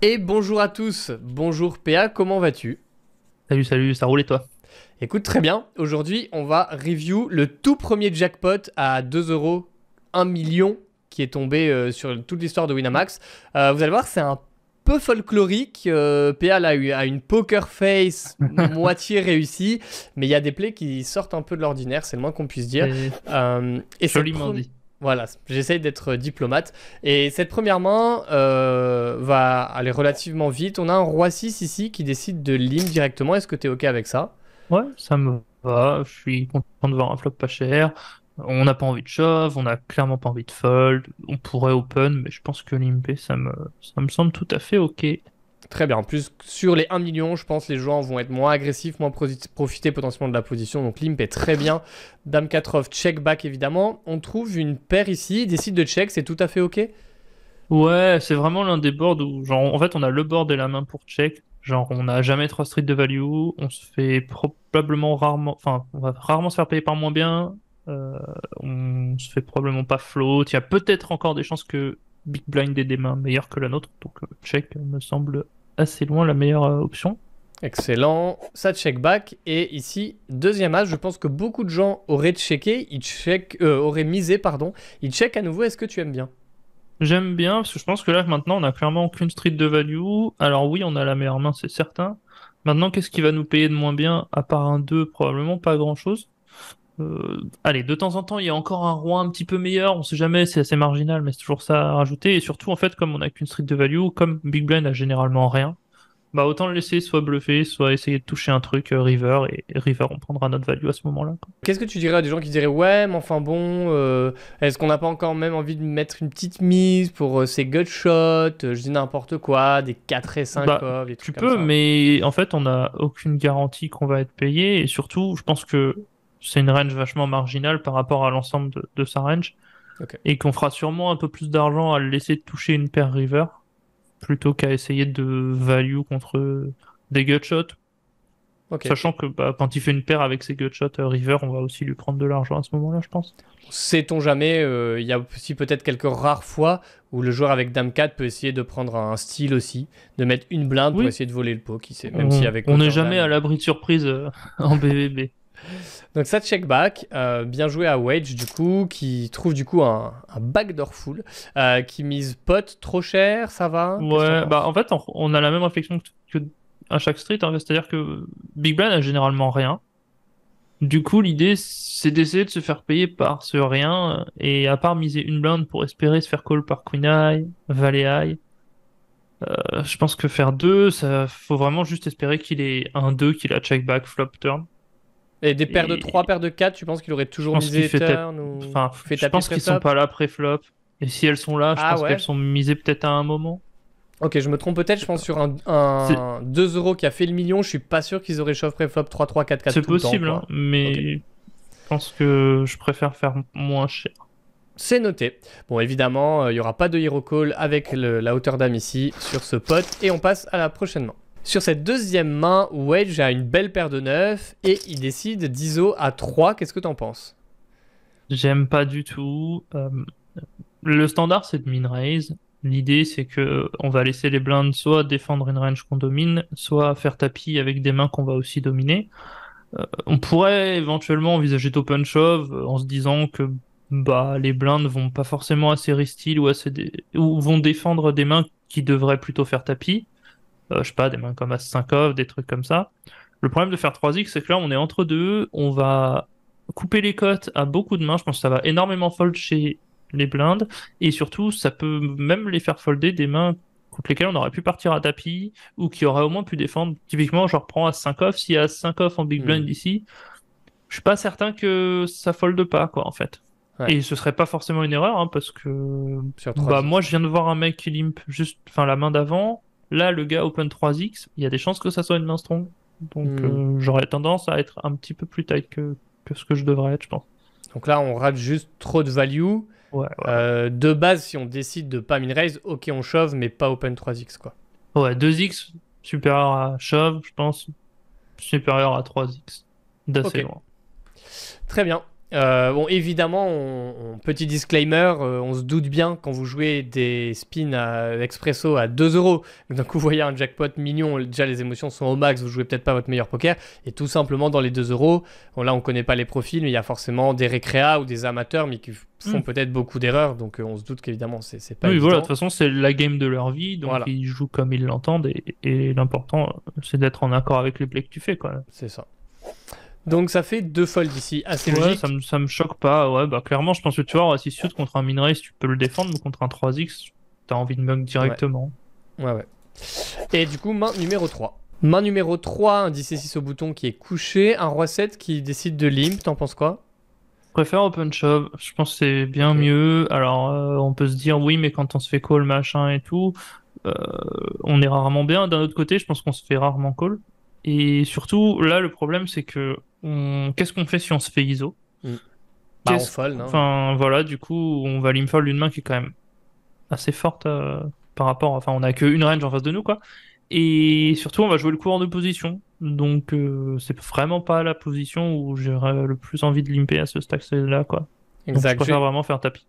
Et bonjour à tous, bonjour PA, comment vas-tu Salut, salut, ça roule toi Écoute, très bien, aujourd'hui on va review le tout premier jackpot à 2 euros, 1 million, qui est tombé euh, sur toute l'histoire de Winamax. Euh, vous allez voir, c'est un peu folklorique, euh, PA a, a une poker face moitié réussie, mais il y a des plays qui sortent un peu de l'ordinaire, c'est le moins qu'on puisse dire. Et... et dit. Voilà, j'essaye d'être euh, diplomate. Et cette première main euh, va aller relativement vite. On a un roi 6 ici qui décide de lim directement. Est-ce que tu es OK avec ça Ouais, ça me va. Je suis content de voir un flop pas cher. On n'a pas envie de shove, on n'a clairement pas envie de fold. On pourrait open, mais je pense que limp, ça me, ça me semble tout à fait OK. Très bien. En plus, sur les 1 million, je pense les joueurs vont être moins agressifs, moins profiter potentiellement de la position. Donc l'imp est très bien. Dame 4 off, check back évidemment. On trouve une paire ici. Décide de check, c'est tout à fait OK Ouais, c'est vraiment l'un des boards où, genre, en fait, on a le board et la main pour check. Genre, on n'a jamais 3 streets de value. On se fait probablement rarement. Enfin, on va rarement se faire payer par moins bien. Euh, on se fait probablement pas float. Il y a peut-être encore des chances que Big Blind ait des mains meilleures que la nôtre. Donc, euh, check me semble assez loin la meilleure euh, option. Excellent. Ça check back. Et ici, deuxième as, je pense que beaucoup de gens auraient checké, ils check, euh, misé, pardon. Ils check à nouveau. Est-ce que tu aimes bien J'aime bien, parce que je pense que là, maintenant, on a clairement aucune street de value. Alors oui, on a la meilleure main, c'est certain. Maintenant, qu'est-ce qui va nous payer de moins bien À part un 2, probablement pas grand-chose. Euh, allez, de temps en temps, il y a encore un roi un petit peu meilleur, on sait jamais, c'est assez marginal, mais c'est toujours ça à rajouter. Et surtout, en fait, comme on n'a qu'une street de value, comme Big Blind a généralement rien, bah autant le laisser soit bluffer, soit essayer de toucher un truc euh, River, et, River, on prendra notre value à ce moment-là. Qu'est-ce que tu dirais à des gens qui diraient, ouais, mais enfin bon, euh, est-ce qu'on n'a pas encore même envie de mettre une petite mise pour ces gutshots, je dis n'importe quoi, des 4 et 5 bah, Tu peux, mais en fait, on n'a aucune garantie qu'on va être payé, et surtout, je pense que c'est une range vachement marginale par rapport à l'ensemble de, sa range. Et qu'on fera sûrement un peu plus d'argent à le laisser toucher une paire river plutôt qu'à essayer de value contre des gutshots. Sachant que bah, quand il fait une paire avec ses gutshots euh, river, on va aussi lui prendre de l'argent à ce moment-là, je pense. Sait-on jamais, euh, il y a aussi peut-être quelques rares fois où le joueur avec Dame 4 peut essayer de prendre un style aussi, de mettre une blinde pour essayer de voler le pot, qui sait, même on, si avec. On n'est jamais à l'abri de surprise euh, en BBB. Donc ça check back, euh, bien joué à Wage du coup, qui trouve du coup un, backdoor full, euh, qui mise pot trop cher, ça va Ouais, bah en fait on, a la même réflexion que, que à chaque street, hein, c'est-à-dire que Big Blind a généralement rien. Du coup l'idée c'est d'essayer de se faire payer par ce rien, euh, et à part miser une blinde pour espérer se faire call par Queen Eye, valley Eye, je pense que faire deux ça faut vraiment juste espérer qu'il ait un 2 qu'il a check back flop turn. Et des paires de 3, paires de 4, tu penses qu'il aurait toujours misé Je pense qu'ils sont pas là pré-flop. Et si elles sont là, je ah pense qu'elles sont misées peut-être à un moment. Ok, je me trompe peut-être, je pense sur un, un 2 euros qui a fait le million, je suis pas sûr qu'ils auraient chauffé pré-flop 3, 3, 4, 4. C'est possible, le temps, hein, mais je pense que je préfère faire moins cher. C'est noté. Bon, évidemment, euh, il y n'y aura pas de hero call avec la hauteur d'âme ici sur ce pote. Et on passe à la prochaine main. Sur cette deuxième main, Wedge a une belle paire de 9 et il décide d'ISO à 3. Qu'est-ce que t'en penses J'aime pas du tout. Euh, le standard, c'est de min-raise. L'idée, c'est que euh, on va laisser les blindes soit défendre une range qu'on domine, soit faire tapis avec des mains qu'on va aussi dominer. Euh, on pourrait éventuellement envisager d'open shove en se disant que bah les blindes vont pas forcément assez restyle ou assez ou vont défendre des mains qui devraient plutôt faire tapis. Euh, je sais pas, des mains comme As-5 off, des trucs comme ça. Le problème de faire 3x, c'est que là, on est entre deux, on va couper les cotes à beaucoup de mains. Je pense que ça va énormément fold chez les blindes. Et surtout, ça peut même les faire folder des mains contre lesquelles on aurait pu partir à tapis ou qui auraient au moins pu défendre. Typiquement, je reprends à 5 off. S'il y a 5 off en big hmm. blind ici, je suis pas certain que ça folde pas, quoi, en fait. Et ce serait pas forcément une erreur, hein, parce que. bah, moi, je viens de voir un mec qui limp juste, enfin, la main d'avant. Là, le gars Open 3X, il y a des chances que ça soit une main strong. Donc, hmm. euh, j'aurais tendance à être un petit peu plus tight que, ce que je devrais être, je pense. Donc là, on rate juste trop de value. Euh, de base, si on décide de pas min-raise, ok, on shove, mais pas Open 3X, quoi. Ouais, 2X supérieur à shove, je pense. Supérieur à 3X. D'assez loin. Très bien. Euh, bon, évidemment, petit disclaimer, euh, on se doute bien quand vous jouez des spins à expresso à 2 euros, d'un coup vous voyez un jackpot mignon, déjà les émotions sont au max, vous jouez peut-être pas votre meilleur poker, et tout simplement dans les 2 euros, là on connaît pas les profils, mais il y a forcément des récréas ou des amateurs, mais qui font hmm. peut-être beaucoup d'erreurs, donc euh, on se doute qu'évidemment c'est pas. Oui, voilà, de toute façon c'est la game de leur vie, donc ils jouent comme ils l'entendent, et, l'important c'est d'être en accord avec les plays que tu fais, quoi. C'est ça. Donc ça fait deux folds ici, assez logique. Ça me, me choque pas, ouais, bah clairement, je pense que tu vois, si suit contre un min race, tu peux le défendre, mais contre un 3x, t'as envie de mug directement. Ouais. ouais, Et du coup, main numéro 3. Main numéro 3, un 10 et 6 au bouton qui est couché, un roi 7 qui décide de limp, t'en penses quoi Je préfère open shove, je pense que c'est bien mieux. Alors, euh, on peut se dire oui, mais quand on se fait call, machin et tout, euh, on est rarement bien. D'un autre côté, je pense qu'on se fait rarement call. Et surtout, là, le problème, c'est que on... qu'est-ce qu'on fait si on se fait ISO mm. bah, on non Enfin, voilà, du coup, on va limfold d'une main qui est quand même assez forte euh, par rapport. Enfin, on a qu'une range en face de nous, quoi. Et surtout, on va jouer le coup en deux positions. Donc, euh, c'est vraiment pas la position où j'aurais le plus envie de limper à ce stack là quoi. Donc, je préfère vraiment faire tapis.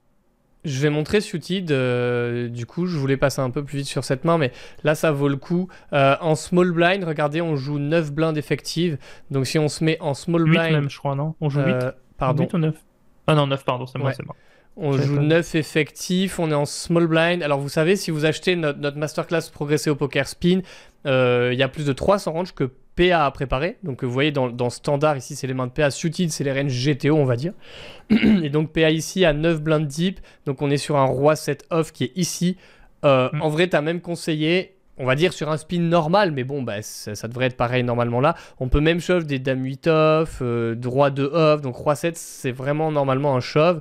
Je vais montrer Suited, euh, du coup je voulais passer un peu plus vite sur cette main, mais là ça vaut le coup. Euh, en small blind, regardez, on joue 9 blindes effectives, donc si on se met en small blind... 8 même je crois, non On joue 8 euh, Pardon. ou 9 Ah non, 9 pardon, c'est moi, c'est moi. On joue 9 effectifs, on est en small blind. Alors vous savez, si vous achetez notre, masterclass progresser au poker spin, euh, il y a plus de 300 ranges que PA a préparé. Donc vous voyez dans, standard ici, c'est les mains de PA suited, c'est les ranges GTO on va dire. Et donc PA ici à 9 blind deep, donc on est sur un roi 7 off qui est ici. Euh, mm. En vrai, tu as même conseillé on va dire sur un spin normal, mais bon, bah, ça, devrait être pareil normalement là. On peut même shove des dames 8 off, euh, droit 2 off, donc roi 7, c'est vraiment normalement un shove.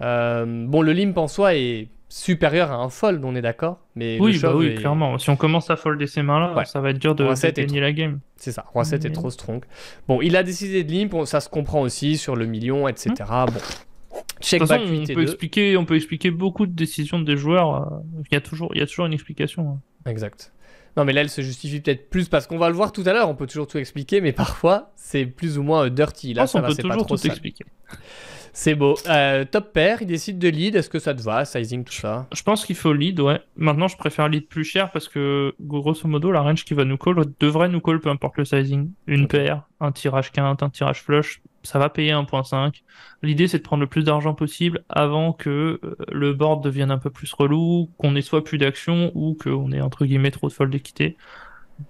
Euh, bon, le limp en soi est supérieur à un fold, on est d'accord mais Oui, bah oui clairement. Si on commence à folder ces mains-là, ça va être dur de, gagner la game. C'est ça, Roi 7 est trop strong. Bon, il a décidé de limp, ça se comprend aussi sur le million, etc. Hein bon, Check back, on, peut expliquer, on peut expliquer beaucoup de décisions des joueurs. Euh, il y a toujours, il y a toujours une explication. Hein. Exact. Non, mais là, elle se justifie peut-être plus parce qu'on va le voir tout à l'heure. On peut toujours tout expliquer, mais parfois, c'est plus ou moins euh, dirty. Là, ça on peut toujours pas trop tout expliquer. C'est beau. Euh, top pair, il décide de lead. Est-ce que ça te va, sizing, tout ça Je pense qu'il faut lead, ouais. Maintenant, je préfère lead plus cher parce que, grosso modo, la range qui va nous call devrait nous call peu importe le sizing. Une paire, un tirage quinte, un tirage flush, ça va payer 1.5. L'idée, c'est de prendre le plus d'argent possible avant que euh, le board devienne un peu plus relou, qu'on ait soit plus d'action ou qu'on ait entre guillemets trop de fold d'équité.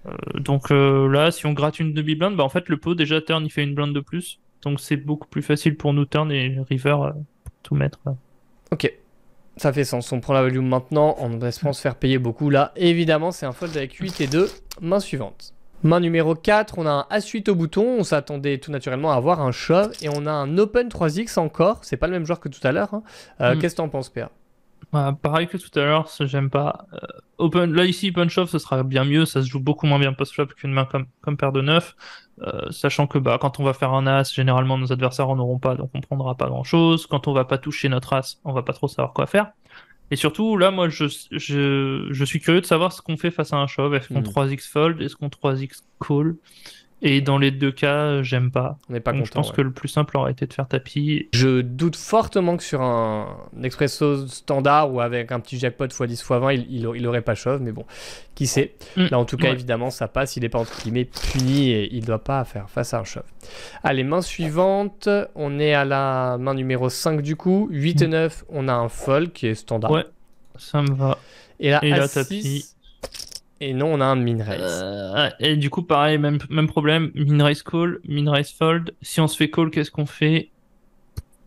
Euh, donc euh, là, si on gratte une demi-blinde, bah en fait, le pot déjà turn il fait une blinde de plus. Donc c'est beaucoup plus facile pour nous turn et river tout mettre. Ok, ça fait sens. On prend la value maintenant. On ne se faire payer beaucoup là. Évidemment, c'est un fold avec 8 et 2. Main suivante. Main numéro 4, on a un a suite au bouton, on s'attendait tout naturellement à avoir un shove, et on a un Open 3X encore, c'est pas le même joueur que tout à l'heure. Hein. Euh, hmm. Qu'est-ce que t'en penses, PA bah, Pareil que tout à l'heure, j'aime pas. Euh, open... Là, ici, Open shove, ce sera bien mieux, ça se joue beaucoup moins bien post-flop qu'une main comme, comme paire de neuf. Euh, sachant que bah, quand on va faire un As, généralement nos adversaires en auront pas, donc on prendra pas grand-chose. Quand on va pas toucher notre As, on va pas trop savoir quoi faire. Et surtout, là, moi, je, je, je suis curieux de savoir ce qu'on fait face à un shove. Est-ce qu'on 3x hmm. fold Est-ce qu'on 3x call et dans les deux cas, j'aime pas. On n'est pas Je pense que le plus simple aurait été de faire tapis. Je doute fortement que sur un, expresso standard ou avec un petit jackpot x10 x20, il, il, aurait pas chauve, mais bon, qui sait. Mm. Là, en tout cas, évidemment, ça passe. Il n'est pas entre guillemets puni et il doit pas faire face à un chauve. Allez, main suivante. On est à la main numéro 5 du coup. 8 et 9, on a un fold qui est standard. Ouais, ça me va. Et là, tapis. Et non, on a un minerais euh, et du coup, pareil, même, même problème, minerais call, minerais fold. Si on se fait call, qu'est-ce qu'on fait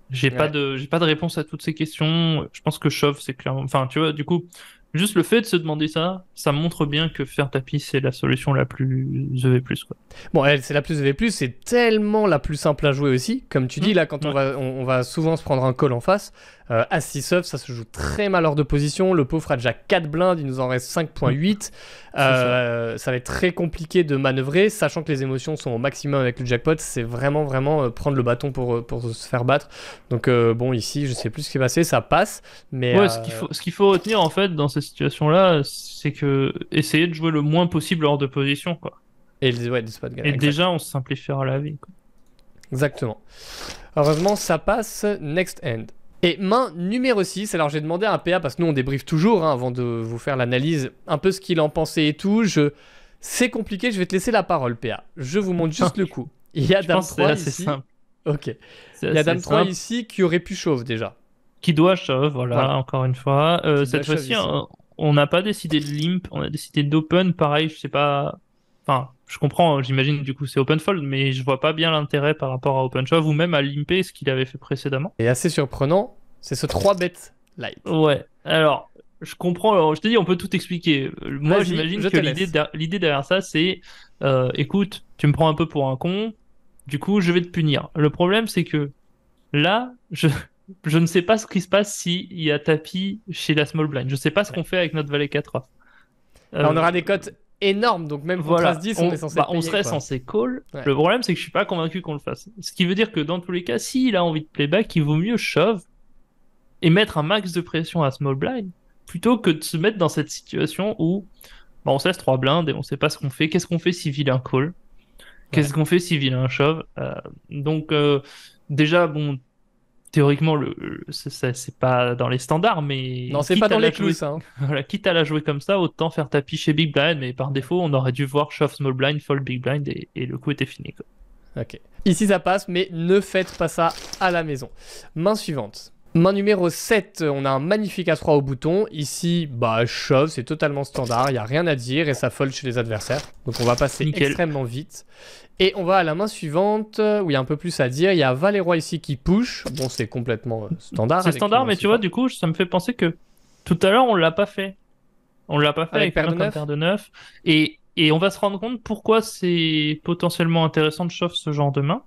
J'ai pas de j'ai pas de réponse à toutes ces questions. Je pense que shove c'est clairement enfin tu vois du coup Juste le fait de se demander ça, ça montre bien que faire tapis, c'est la solution la plus EV+. Quoi. Bon, elle, c'est la plus EV+, c'est tellement la plus simple à jouer aussi. Comme tu dis, mmh. là, quand on, va, on, va souvent se prendre un col en face, à 6 off, ça se joue très mal hors de position. Le pauvre a déjà 4 blindes, il nous en reste 5.8. Mmh. Euh, ça. va être très compliqué de manœuvrer, sachant que les émotions sont au maximum avec le jackpot. C'est vraiment, vraiment euh, prendre le bâton pour, euh, pour se faire battre. Donc, bon, ici, je sais plus ce qui se passer, ça passe. Mais, ouais, ce qu'il faut, ce qu'il faut retenir, en fait, dans ces situation là c'est que essayer de jouer le moins possible hors de position, quoi. Et, déjà, on se simplifiera la vie. Exactement. Heureusement, ça passe next end. Et main numéro 6, alors j'ai demandé à un PA, parce que nous on débriefe toujours hein, avant de vous faire l'analyse, un peu ce qu'il en pensait et tout. Je... C'est compliqué, je vais te laisser la parole, PA. Je vous montre juste le coup. Il y a d'un Dame 3 ici. Simple. Ok. Il y a Dame 3 ici qui aurait pu chauve déjà. Qui doit shove, voilà, encore une fois. Euh, cette fois-ci, on n'a pas décidé de limp, on a décidé d'open. Pareil, je sais pas. Enfin, je comprends, hein, j'imagine du coup c'est open fold, mais je vois pas bien l'intérêt par rapport à open shove ou même à limper ce qu'il avait fait précédemment. Et assez surprenant, c'est ce 3 bêtes live. Ouais, alors je comprends, je te dis, on peut tout expliquer. Moi j'imagine que l'idée derrière, derrière ça c'est euh, écoute, tu me prends un peu pour un con, du coup je vais te punir. Le problème c'est que là, je, je ne sais pas ce qui se passe s'il y a tapis chez la small blind. Je ne sais pas ce qu'on fait avec notre valet 4 on euh, aura des cotes énormes, donc même voilà, 10 on, on, bah, serait censé call. Le problème, c'est que je suis pas convaincu qu'on le fasse. Ce qui veut dire que dans tous les cas, s'il a envie de playback, il vaut mieux shove et mettre un max de pression à small blind plutôt que de se mettre dans cette situation où bah, on se laisse 3 blindes et on ne sait pas ce qu'on fait. Qu'est-ce qu'on fait si vilain call Qu'est-ce qu'on fait si vilain shove euh, Donc, euh, déjà, bon, théoriquement, le, c'est pas dans les standards, mais. Non, c'est pas dans les clous, hein. quitte à la jouer comme ça, autant faire tapis chez Big Blind, mais par défaut, on aurait dû voir shove Small Blind, Fold Big Blind, et, le coup était fini. Quoi. Ici, ça passe, mais ne faites pas ça à la maison. Main suivante. Main numéro 7, on a un magnifique A3 au bouton. Ici, bah, shove, c'est totalement standard, il n'y a rien à dire et ça folle chez les adversaires. Donc on va passer extrêmement vite. Et on va à la main suivante, où il y a un peu plus à dire. Il y a Valeroi ici qui push. Bon, c'est complètement euh, standard. C'est standard, mais tu vois, du coup, ça me fait penser que tout à l'heure, on l'a pas fait. On ne l'a pas fait avec, un paire, de 9 Et, on va se rendre compte pourquoi c'est potentiellement intéressant de shove ce genre de main.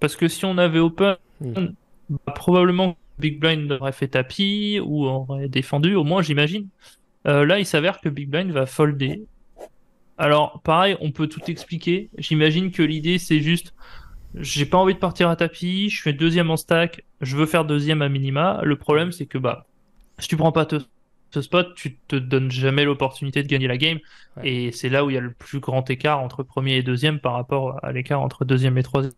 Parce que si on avait open, hmm. bah, probablement Big Blind aurait fait tapis ou aurait défendu, au moins j'imagine. Euh, là, il s'avère que Big Blind va folder. Alors, pareil, on peut tout expliquer. J'imagine que l'idée, c'est juste, j'ai pas envie de partir à tapis, je fais deuxième en stack, je veux faire deuxième à minima. Le problème, c'est que bah, si tu prends pas ce spot, tu te donnes jamais l'opportunité de gagner la game. Et c'est là où il y a le plus grand écart entre premier et deuxième par rapport à l'écart entre deuxième et troisième.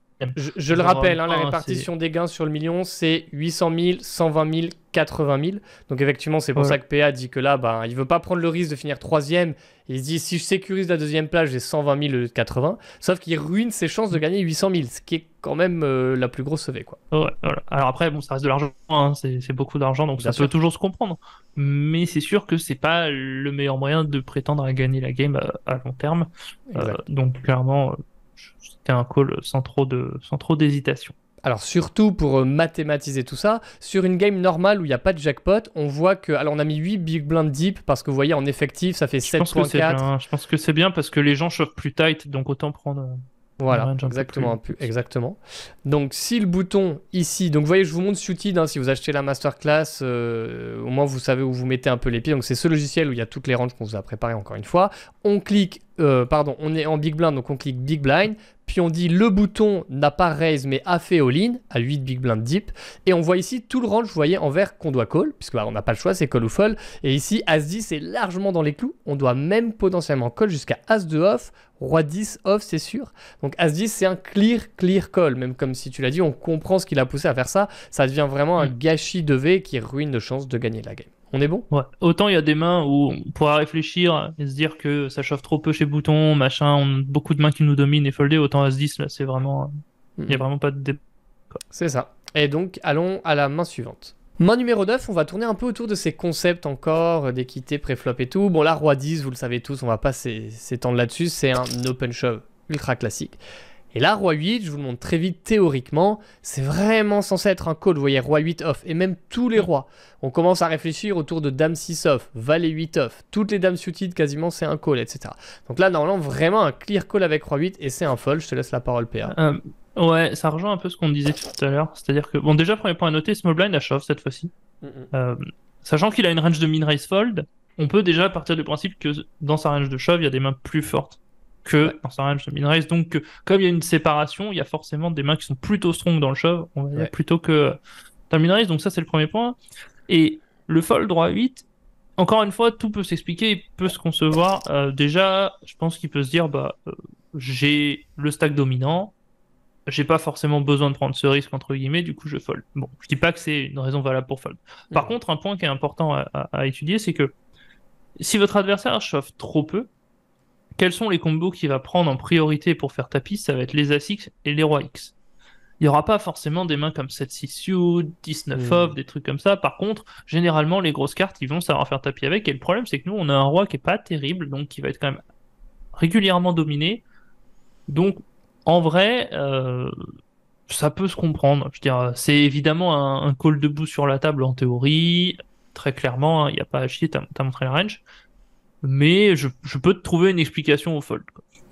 Je, le rappelle, hein, la répartition des gains sur le million, c'est 800 000, 120 000, 80 000. Donc effectivement, c'est pour ça que PA dit que là, il ben, il veut pas prendre le risque de finir troisième. Il se dit, si je sécurise la deuxième place, j'ai 120 000 80. Sauf qu'il ruine ses chances de gagner 800 000, ce qui est quand même euh, la plus grosse sauvée. Quoi. Alors après, bon, ça reste de l'argent, hein, c'est beaucoup d'argent, donc ça peut toujours se comprendre. Mais c'est sûr que c'est pas le meilleur moyen de prétendre à gagner la game euh, à, long terme. Euh, donc clairement, c'était un call sans trop de, sans trop d'hésitation. Alors surtout pour euh, mathématiser tout ça, sur une game normale où il n'y a pas de jackpot, on voit que... Alors on a mis 8 big blind deep parce que vous voyez en effectif ça fait 7.4. Je pense que c'est bien. parce que les gens chauffent plus tight donc autant prendre... Euh, voilà, exactement, plus... exactement. Donc si le bouton ici, donc vous voyez, je vous montre Suited, hein, si vous achetez la masterclass, euh, au moins vous savez où vous mettez un peu les pieds. Donc c'est ce logiciel où il y a toutes les ranges qu'on vous a préparées encore une fois. On clique euh, pardon, on est en big blind, donc on clique big blind, puis on dit le bouton n'a pas raise mais a fait all-in à 8 big blind deep, et on voit ici tout le range, vous voyez, en vert qu'on doit call, puisque là, bah, on n'a pas le choix, c'est call ou fall, et ici As-10 est largement dans les clous, on doit même potentiellement call jusqu'à As-2 off, Roi-10 off, c'est sûr. Donc As-10, c'est un clear, clear call, même comme si tu l'as dit, on comprend ce qu'il a poussé à faire ça, ça devient vraiment un hmm. gâchis de V qui ruine nos chances de gagner la game. On est bon ouais. Autant il y a des mains où on mm. pourra réfléchir et se dire que ça chauffe trop peu chez Bouton, machin, on a beaucoup de mains qui nous dominent et foldé autant à 10 là c'est vraiment... Il n'y a mm. vraiment pas de C'est ça. Et donc allons à la main suivante. Main numéro 9, on va tourner un peu autour de ces concepts encore euh, d'équité, préflop et tout. Bon là, Roi 10, vous le savez tous, on va pas s'étendre là-dessus, c'est un open shove ultra classique. Et là, Roi 8, je vous le montre très vite théoriquement, c'est vraiment censé être un call, vous voyez, Roi 8 off, et même tous les rois. On commence à réfléchir autour de Dame 6 off, Valet 8 off, toutes les Dames suited quasiment c'est un call, etc. Donc là, normalement, vraiment un clear call avec Roi 8, et c'est un fold, je te laisse la parole PA. Euh, ouais, ça rejoint un peu ce qu'on disait tout à l'heure, c'est-à-dire que, bon déjà, premier point à noter, Small Blind a shove cette fois-ci. Euh, sachant qu'il a une range de min-raise fold, on peut déjà partir du principe que dans sa range de shove, il y a des mains plus fortes que Donc, euh, comme il y a une séparation, il y a forcément des mains qui sont plutôt strong dans le shove, on plutôt que euh, dans Race. Donc, ça, c'est le premier point. Et le fold droit 8, encore une fois, tout peut s'expliquer, peut se concevoir. Euh, déjà, je pense qu'il peut se dire, bah, j'ai le stack dominant, j'ai pas forcément besoin de prendre ce risque entre guillemets, du coup je fold. Bon, je dis pas que c'est une raison valable pour fold. Par contre, un point qui est important à, à étudier, c'est que si votre adversaire chauffe trop peu, quels sont les combos qu'il va prendre en priorité pour faire tapis Ça va être les as 6 et les rois x Il n'y aura pas forcément des mains comme 7-6-U, 19-off, hmm. des trucs comme ça. Par contre, généralement, les grosses cartes, ils vont savoir faire tapis avec. Et le problème, c'est que nous, on a un roi qui n'est pas terrible, donc qui va être quand même régulièrement dominé. Donc, en vrai, euh, ça peut se comprendre. Je c'est évidemment un, col call debout sur la table en théorie. Très clairement, hein, il n'y a pas à chier, t'as montré la range mais je, peux te trouver une explication au fold.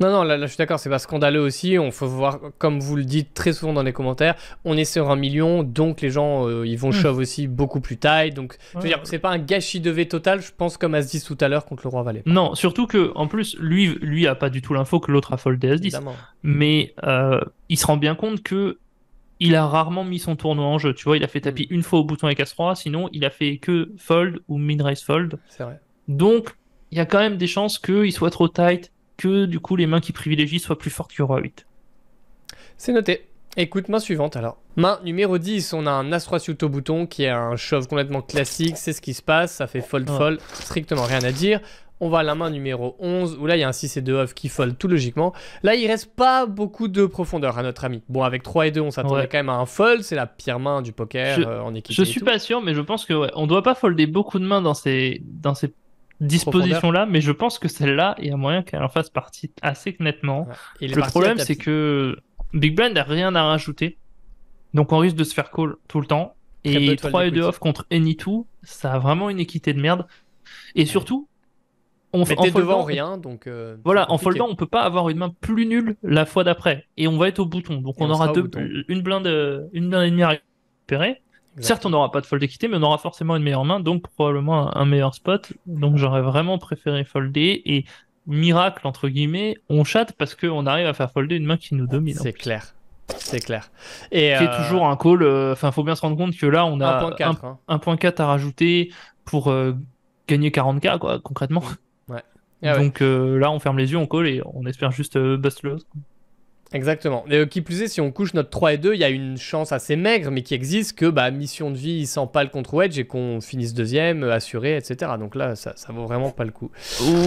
Non, non, là, je suis d'accord, c'est pas scandaleux aussi. On faut voir, comme vous le dites très souvent dans les commentaires, on est sur un million, donc les gens euh, ils vont hmm. shove aussi beaucoup plus taille. Donc, je veux dire, c'est pas un gâchis de V total, je pense, comme As-10 tout à l'heure contre le Roi Valet. Non, surtout que, en plus, lui, lui a pas du tout l'info que l'autre a foldé As-10. Mais euh, il se rend bien compte que il a rarement mis son tournoi en jeu. Tu vois, il a fait tapis hmm. une fois au bouton avec As-3, sinon il a fait que fold ou mid-raise fold. C'est vrai. Donc, il y a quand même des chances qu'il soit trop tight, que du coup les mains qui privilégient soient plus fortes que Roi 8. C'est noté. Écoute, main suivante alors. Main numéro 10, on a un As Roi au bouton qui est un shove complètement classique, c'est ce qui se passe, ça fait fold fold, strictement rien à dire. On va à la main numéro 11, où là il y a un 6 et 2 off qui fold tout logiquement. Là il reste pas beaucoup de profondeur à hein, notre ami. Bon, avec 3 et 2, on s'attendait quand même à un fold, c'est la pire main du poker euh, en équipe. Je suis pas sûr, mais je pense que on doit pas folder beaucoup de mains dans ces, dans ces disposition-là, mais je pense que celle-là, il y a moyen qu'elle en fasse partie assez nettement. Et le problème, c'est que Big Blind n'a rien à rajouter, donc on risque de se faire call tout le temps. Et 3 et 2 off contre any Any2, ça a vraiment une équité de merde. Et surtout, on fait devant rien, donc euh, voilà, en foldant, on peut pas avoir une main plus nulle la fois d'après, et on va être au bouton, donc on, aura deux, une blinde, une et à récupérer. Certes, on n'aura pas de fold équité, mais on aura forcément une meilleure main, donc probablement un meilleur spot. Donc j'aurais vraiment préféré folder et miracle entre guillemets, on chatte parce qu'on arrive à faire folder une main qui nous domine. C'est clair. C'est clair. Et C'est euh, toujours un call. Euh, enfin, il faut bien se rendre compte que là, on a 1.4 hein. à rajouter pour euh, gagner 40k, quoi, concrètement. Ouais. Donc ah là, on ferme les yeux, on call et on espère juste bust le Exactement. Et euh, qui plus est, si on couche notre 3 et 2, il y a une chance assez maigre, mais qui existe, que bah, mission de vie, il sent pas le contre wedge et qu'on finisse deuxième, euh, assuré, etc. Donc là, ça, vaut vraiment pas le coup.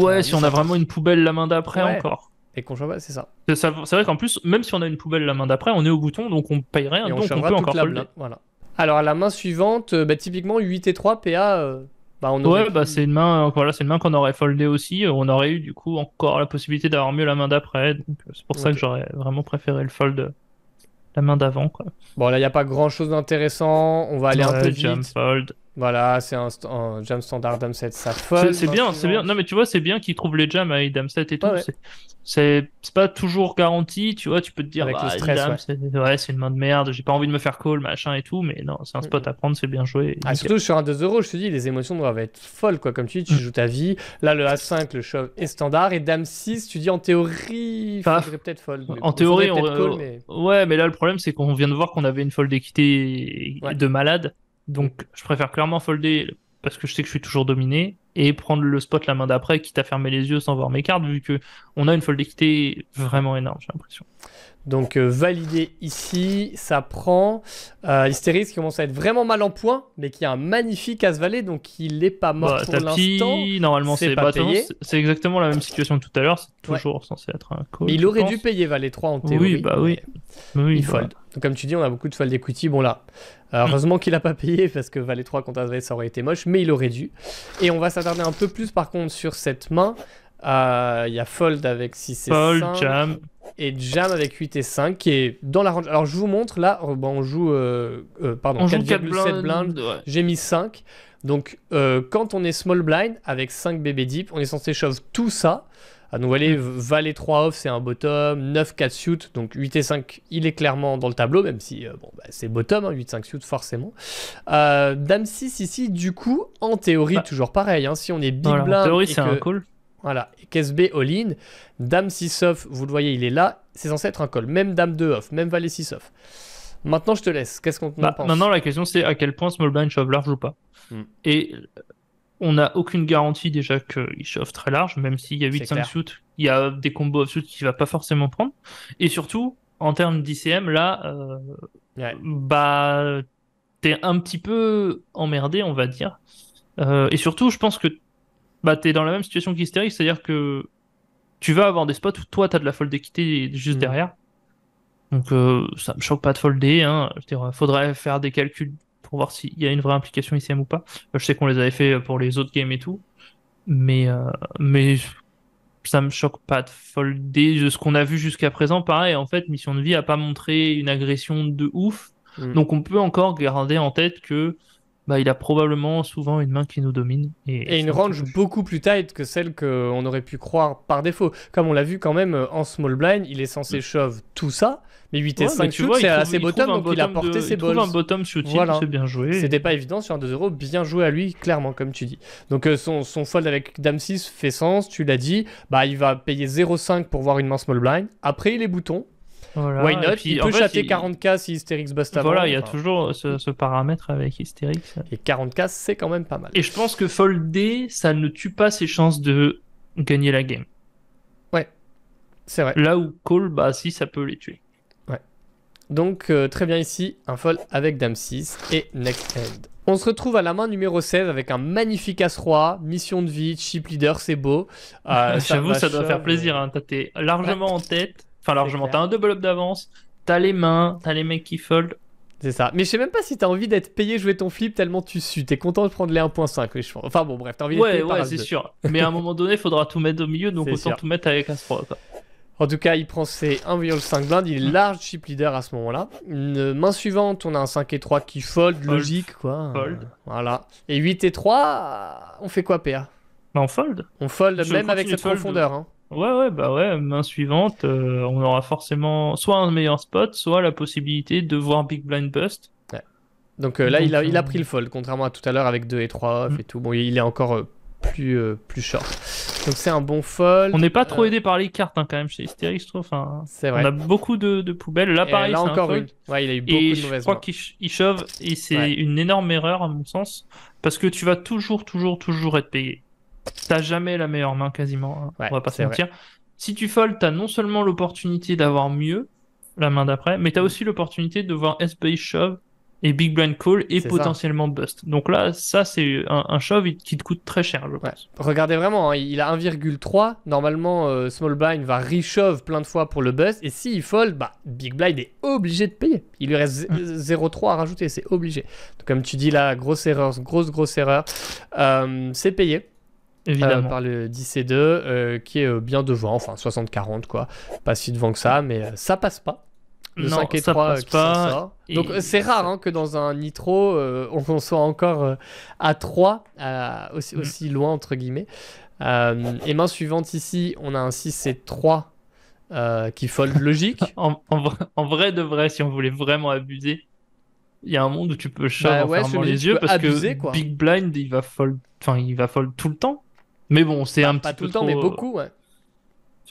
Ouais, si on a vraiment une poubelle la main d'après encore. Et qu'on change c'est ça. C'est vrai qu'en plus, même si on a une poubelle la main d'après, on est au bouton, donc on paye rien, donc on, peut encore la Voilà. Alors la main suivante, euh, bah, typiquement 8 et 3, PA, bah, ouais, bah, c'est une main, voilà, c'est une main qu'on aurait foldé aussi. Euh, on aurait eu du coup encore la possibilité d'avoir mieux la main d'après. Euh, c'est pour ça que j'aurais vraiment préféré le fold euh, la main d'avant. quoi. Bon là, il n'y a pas grand chose d'intéressant. On va aller un peu vite. Voilà, c'est un, jam standard dame 7 ça C'est bien, c'est bien. Non, mais tu vois, c'est bien qu'ils trouvent les jams avec dame 7 et tout. C'est pas toujours garanti, tu vois. Tu peux te dire, avec le bah, stress, ouais, c'est une main de merde, j'ai pas envie de me faire call, machin et tout. Mais non, c'est un spot à prendre, c'est bien joué. Ah, surtout sur un 2 euros je te dis, les émotions doivent être folles, quoi. Comme tu dis, tu mm. joues ta vie. Là, le A5, le shove est standard. Et Dame6, tu dis, en théorie, enfin, peut-être fold. En théorie, on. Call, Ouais, mais là, le problème, c'est qu'on vient de voir qu'on avait une fold d'équité de malade. Donc, je préfère clairement folder parce que je sais que je suis toujours dominé et prendre le spot la main d'après, quitte à fermer les yeux sans voir mes cartes, vu que on a une folle d'équité vraiment énorme, j'ai l'impression. Donc valider euh, validé ici, ça prend. Euh, qui commence à être vraiment mal en point, mais qui a un magnifique As-Valet, donc il n'est pas mort bah, pour l'instant. Normalement, c'est pas, payé. C'est exactement la même situation que tout à l'heure, c'est toujours censé être un call. il aurait dû payer Valet 3 en théorie. Oui, bah oui. il fold. comme tu dis, on a beaucoup de fold equity. Bon là, mm. heureusement qu'il a pas payé parce que Valet 3 contre As-Valet, ça aurait été moche, mais il aurait dû. Et on va un peu plus par contre sur cette main. Euh, il y a Fold avec 6 et 5. Jam. Et Jam avec 8 et 5 qui est dans la range. Alors je vous montre là, oh, bah, on joue, euh, euh, pardon, blindes. J'ai mis 5. Donc quand on est small blind avec 5 bébés deep, on est censé shove tout ça. À ah, nouvel allez, valet 3 off, c'est un bottom. 9, 4 suit, donc 8 et 5, il est clairement dans le tableau, même si euh, bon, bah, c'est bottom, 8, 5 suit forcément. Euh, dame 6 ici, du coup, en théorie, bah. toujours pareil. Hein. si on est big blind. En théorie, c'est un call. Voilà, et all-in, Dame 6 off, vous le voyez, il est là, c'est censé être un call. Même Dame 2 off, même Valet 6 off. Maintenant, je te laisse, qu'est-ce qu'on bah, pense Maintenant, la question c'est à quel point Small Blind shove large ou pas. Hmm. Et on n'a aucune garantie déjà qu'il chauffe très large, même s'il y a 8-5 il y a des combos offsuit qu'il va pas forcément prendre. Et surtout, en termes d'ICM, là, euh, bah, t'es un petit peu emmerdé, on va dire. Euh, et surtout, je pense que bah, t'es dans la même situation qu'Hystérique, c'est-à-dire que tu vas avoir des spots où toi, t'as de la fold d'équité juste mm. derrière. Donc, euh, ça me choque pas de folder. Hein. faudrait faire des calculs pour voir s'il y a une vraie implication ici ou pas. Euh, je sais qu'on les avait fait euh, pour les autres games et tout, mais, euh, mais ça me choque pas de folder de ce qu'on a vu jusqu'à présent. Pareil, en fait, Mission de vie a pas montré une agression de ouf, mm. donc on peut encore garder en tête que bah, il a probablement souvent une main qui nous domine. Et, une range beaucoup plus tight que celle qu'on aurait pu croire par défaut. Comme on l'a vu quand même euh, en small blind, il est censé mm. shove tout ça, mais 8 et 5 shoot, c'est assez bottom, donc il a porté ses il un bottom bien joué. C'était pas évident sur un 2-0, bien joué à lui, clairement, comme tu dis. Donc euh, son, son fold avec Dame 6 fait sens, tu l'as dit. Bah, il va payer 0,5 pour voir une main small blind. Après, il est bouton voilà. Why not Il peut 40K si Hystérix Voilà, il y a toujours ce, paramètre avec Hysterix. Et 40K, c'est quand même pas mal. Et je pense que folder, ça ne tue pas ses chances de gagner la game. Ouais, c'est vrai. Là où call, bah si, ça peut les tuer. Ouais. Donc, euh, très bien ici, un fold avec Dame 6 et Next End. On se retrouve à la main numéro 16 avec un magnifique As-Roi, mission de vie, chip leader, c'est beau. Euh, J'avoue, ça, doit faire plaisir. Hein. T'as T'es largement en tête. Enfin, largement. T'as un double up d'avance, t'as les mains, t'as les mecs qui fold. C'est ça. Mais je sais même pas si t'as envie d'être payé jouer ton flip tellement tu sues. T'es content de prendre les 1.5. Enfin bon, bref, t'as envie Ouais, ouais, c'est sûr. Mais à un moment donné, il faudra tout mettre au milieu, donc autant tout mettre avec As-3. En tout cas, il prend ses 1,5 blindes. Il est large chip leader à ce moment-là. Une main suivante, on a un 5 et 3 qui fold, logique quoi. Fold. Voilà. Et 8 et 3, on fait quoi, PA bah, On fold. On fold même avec cette profondeur. Hein. Ouais, ouais, bah ouais, main suivante, euh, on aura forcément soit un meilleur spot, soit la possibilité de voir Big Blind Bust. Donc euh, là, il, a, il a euh, pris le fold, contrairement à tout à l'heure avec 2 et 3 off mm. et tout. Bon, il est encore plus, plus short. Donc c'est un bon fold. On n'est pas trop aidé par les cartes hein, quand même chez Hystérique, je trouve. Hein. c'est vrai. On a beaucoup de, de poubelles. Là, pareil, c'est encore Une. Ouais, il a eu beaucoup et de mauvaises Je crois qu'il shove et c'est une énorme erreur à mon sens. Parce que tu vas toujours, toujours, toujours être payé. T'as jamais la meilleure main quasiment, hein. on va pas se mentir. Si tu folles, t'as non seulement l'opportunité d'avoir mieux la main d'après, mais t'as mm. aussi l'opportunité de voir sb shove et Big Blind Call et potentiellement Bust. Donc là, ça, c'est un, shove qui te coûte très cher, je pense. Regardez vraiment, hein, il a 1,3. Normalement, euh, Small Blind va re-shove plein de fois pour le Bust. Et s'il fold, bah, Big Blind est obligé de payer. Il lui reste 0,3 mm. à rajouter, c'est obligé. Donc comme tu dis là, grosse erreur, grosse, grosse erreur. Euh, c'est payé. Euh, Évidemment. par le 10 et 2, qui est euh, bien devant, enfin 60-40 quoi, pas si devant que ça, mais euh, ça passe pas. Le 5 et 3 Donc c'est rare hein, que dans un nitro, on, soit encore à 3, aussi, mm. aussi, loin entre guillemets. et main suivante ici, on a un 6 et 3 qui fold logique. en, vrai de vrai, si on voulait vraiment abuser, il y a un monde où tu peux shove bah sur en fermant les yeux parce que Big Blind, il va fold, enfin il va fold tout le temps. Mais bon, c'est un pas petit pas tout le temps, mais euh, beaucoup, ouais.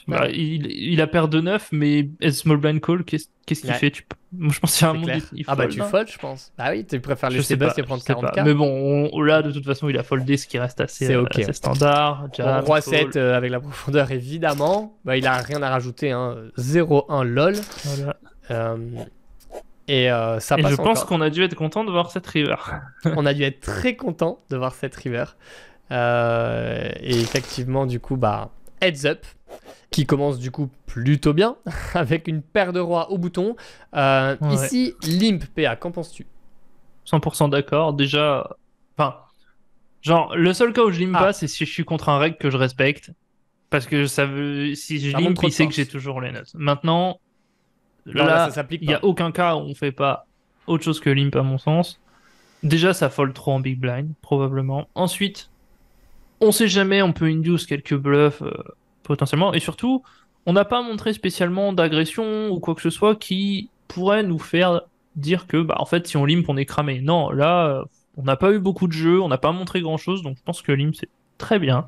Bah, il, a perdu de 9, mais Small Blind Call, qu'est-ce qu'il fait tu... je pense qu'il un monde. ah, bah, tu je pense. Ah oui, tu préfères laisser bust et prendre 40 Mais bon, là, de toute façon, il a foldé, ce qui reste assez, euh, standard. 3 7 euh, avec la profondeur, évidemment. Bah, il a rien à rajouter. 0-1 hein. lol. Et ça passe je pense qu'on a dû être content de voir cette river. on a dû être très content de voir cette river. Euh, et effectivement, du coup, bah, heads up, qui commence du coup plutôt bien, avec une paire de rois au bouton. Euh, ici, Limp, PA, qu'en penses-tu 100% d'accord. Déjà, enfin, genre, le seul cas où je limp ah. pas, c'est si je suis contre un règle que je respecte. Parce que ça veut, si je limp il sait que j'ai toujours les notes. Maintenant, là, il n'y a aucun cas où on fait pas autre chose que limp à mon sens. Déjà, ça folle trop en big blind, probablement. Ensuite, on sait jamais, on peut induce quelques bluffs euh, potentiellement. Et surtout, on n'a pas montré spécialement d'agression ou quoi que ce soit qui pourrait nous faire dire que, bah, en fait, si on limp, on est cramé. Non, là, euh, on n'a pas eu beaucoup de jeux, on n'a pas montré grand chose, donc je pense que limp, c'est très bien.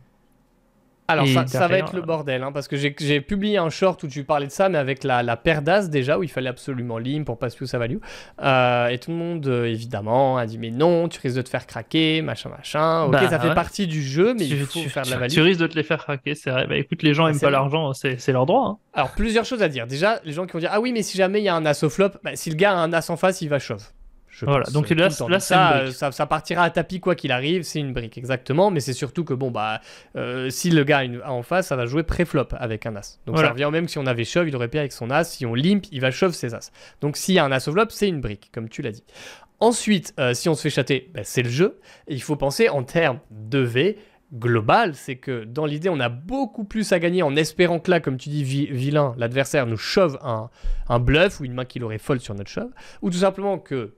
Alors ça, va être le euh, bordel, hein, parce que j'ai publié un short où tu parlais de ça, mais avec la, la paire d'as déjà, où il fallait absolument l'IM pour passer où ça value. Euh, et tout le monde, euh, évidemment, a dit mais non, tu risques de te faire craquer, machin, machin. Ok, bah, ça bah fait partie du jeu, mais tu, il faut tu, faire de la value. Tu risques de te les faire craquer, c'est vrai. Bah écoute, les gens n'aiment ah, aiment pas l'argent, hein, c'est leur droit. Hein. Alors plusieurs choses à dire. Déjà, les gens qui vont dire ah oui, mais si jamais il y a un as au flop, bah, si le gars a un as en face, il va shove voilà, donc euh, là, là ça, ça, ça, partira à tapis quoi qu'il arrive, c'est une brique, exactement, mais c'est surtout que bon, bah, euh, si le gars a, en face, ça va jouer pré-flop avec un as. Donc ça revient même si on avait shove, il aurait payé avec son as, si on limp, il va shove ses as. Donc s'il y a un as au flop, c'est une brique, comme tu l'as dit. Ensuite, euh, si on se fait chater, bah, c'est le jeu, il faut penser en termes de V, global, c'est que dans l'idée, on a beaucoup plus à gagner en espérant que là, comme tu dis, vilain, l'adversaire nous shove un, un bluff ou une main qu'il aurait folle sur notre shove, ou tout simplement que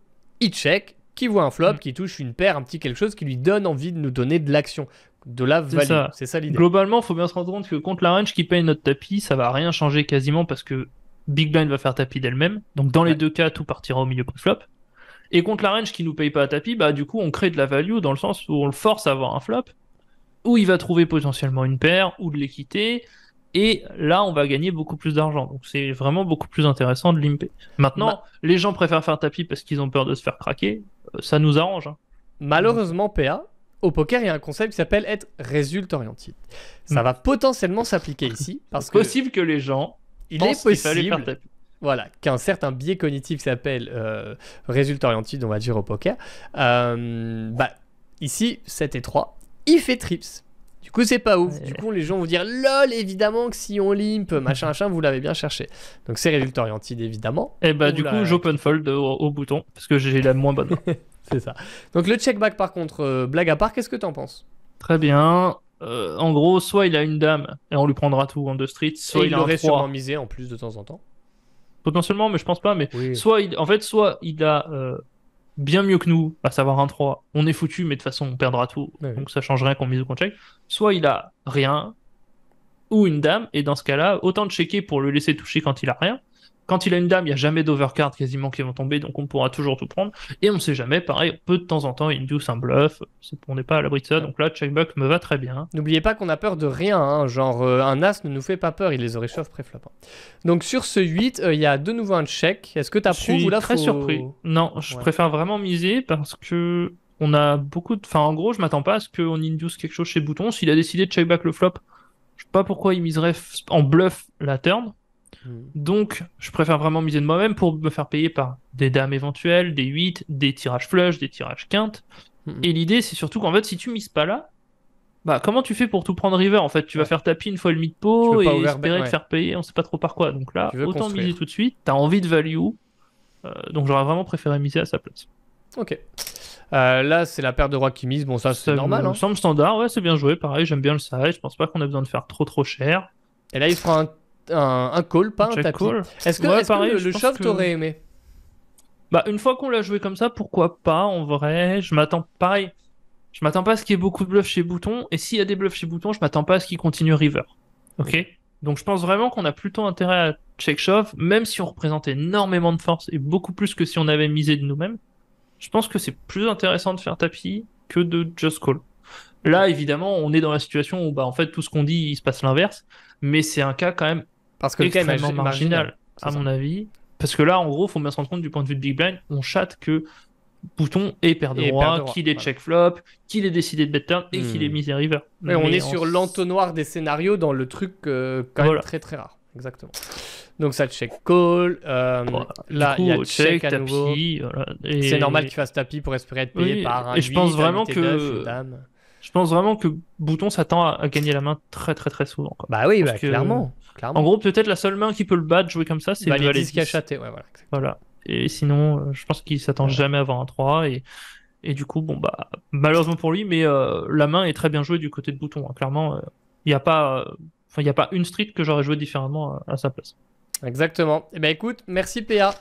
check, qui voit un flop, mm. qui touche une paire, un petit quelque chose qui lui donne envie de nous donner de l'action, de la value. C'est ça, l'idée. Globalement, il faut bien se rendre compte que contre la range qui paye notre tapis, ça va rien changer quasiment parce que Big Blind va faire tapis d'elle-même. Donc dans les deux cas, tout partira au milieu pour flop Et contre la range qui nous paye pas à tapis, bah du coup on crée de la value dans le sens où on le force à avoir un flop, où il va trouver potentiellement une paire ou de l'équité, et là, on va gagner beaucoup plus d'argent. Donc, c'est vraiment beaucoup plus intéressant de limper. Maintenant, les gens préfèrent faire tapis parce qu'ils ont peur de se faire craquer. Euh, ça nous arrange. Hein. Malheureusement, PA, au poker, il y a un concept qui s'appelle être résultat orienté. Ça hmm. va potentiellement s'appliquer ici. Parce que possible que les gens. Il est possible. Faire voilà, qu'un certain biais cognitif s'appelle euh, résultat orienté, on va dire au poker. Euh, bah, ici, 7 et 3, il fait trips. Du coup, c'est pas ouf. Du coup, les gens vont dire lol, évidemment que si on limp, machin, machin, vous l'avez bien cherché. Donc c'est orienté évidemment. Et eh bah, du coup, j'open fold au, bouton parce que j'ai la moins bonne. c'est ça. Donc le checkback par contre, euh, blague à part, qu'est-ce que t'en penses Très bien. Euh, en gros, soit il a une dame et on lui prendra tout en deux streets, soit il, aurait sûrement misé en plus de temps en temps. Potentiellement, mais je pense pas. Mais soit il, en fait, soit il a euh, bien mieux que nous, à savoir un 3, on est foutu, mais de toute façon on perdra tout, donc ça change rien qu'on mise ou qu'on check. Soit il a rien, ou une dame, et dans ce cas-là, autant checker pour le laisser toucher quand il a rien, quand il a une dame, il n'y a jamais d'overcard quasiment qui vont tomber, donc on pourra toujours tout prendre. Et on ne sait jamais, pareil, on peut de temps en temps il induce un bluff, on n'est pas à l'abri de ça, donc là, checkback me va très bien. N'oubliez pas qu'on a peur de rien, hein. genre euh, un as ne nous fait pas peur, il les aurait chauffe pré flop. Hein. Donc sur ce 8, euh, il y a de nouveau un check. Est-ce que tu approuves ou là très surpris. Non, je préfère vraiment miser parce que on a beaucoup de. Enfin, en gros, je m'attends pas à ce qu'on induce quelque chose chez Bouton. S'il a décidé de check back le flop, je sais pas pourquoi il miserait en bluff la turn. Hmm. Donc, je préfère vraiment miser de moi-même pour me faire payer par des dames éventuelles, des 8, des tirages flush, des tirages quintes. Hmm. Et l'idée, c'est surtout qu'en fait, si tu mises pas là, bah comment tu fais pour tout prendre river En fait, tu vas faire tapis une fois le mid pot et espérer te faire payer, on sait pas trop par quoi. Donc là, autant miser tout de suite, t'as envie de value. Euh, donc j'aurais vraiment préféré miser à sa place. Ok. Euh, là, c'est la paire de rois qui mise. Bon, ça, c'est normal. Ça me hein. semble standard. Ouais, c'est bien joué. Pareil, j'aime bien le side. Je pense pas qu'on a besoin de faire trop trop cher. Et là, il fera un un, call, pas un, tapis. Est-ce que, le, shove aimé Bah, une fois qu'on l'a joué comme ça, pourquoi pas En vrai, je m'attends pareil. Je m'attends pas à ce qu'il y ait beaucoup de bluffs chez Bouton, et s'il y a des bluffs chez Bouton, je m'attends pas à ce qu'il continue River. Ok Donc je pense vraiment qu'on a plutôt intérêt à check shove, même si on représente énormément de force, et beaucoup plus que si on avait misé de nous-mêmes. Je pense que c'est plus intéressant de faire tapis que de just call. Là, évidemment, on est dans la situation où, bah, en fait, tout ce qu'on dit, il se passe l'inverse, mais c'est un cas quand même parce que le quand marginal, à mon avis. Parce que là, en gros, faut bien se rendre compte du point de vue de Big Blind, on chatte que Bouton est père de roi, qu'il est check flop, qu'il est décidé de bet et hmm. qu'il est mis river. Mais, on est sur l'entonnoir des scénarios dans le truc euh, quand même très très rare. Exactement. Donc ça check call. Euh, là, il y a check, à nouveau. C'est normal qu'il fasse tapis pour espérer être payé par un. Et je pense vraiment que je pense vraiment que Bouton s'attend à, gagner la main très très très souvent. Bah oui, bah, euh, clairement, En gros, peut-être la seule main qui peut le battre jouer comme ça, c'est bah, voilà, Et sinon, euh, je pense qu'il s'attend jamais à avoir un 3 et et du coup, bon bah malheureusement pour lui, mais euh, la main est très bien jouée du côté de Bouton. Hein. Clairement, il n'y a pas, enfin euh, a pas une street que j'aurais joué différemment à, sa place. Exactement. Et eh ben écoute, merci PA.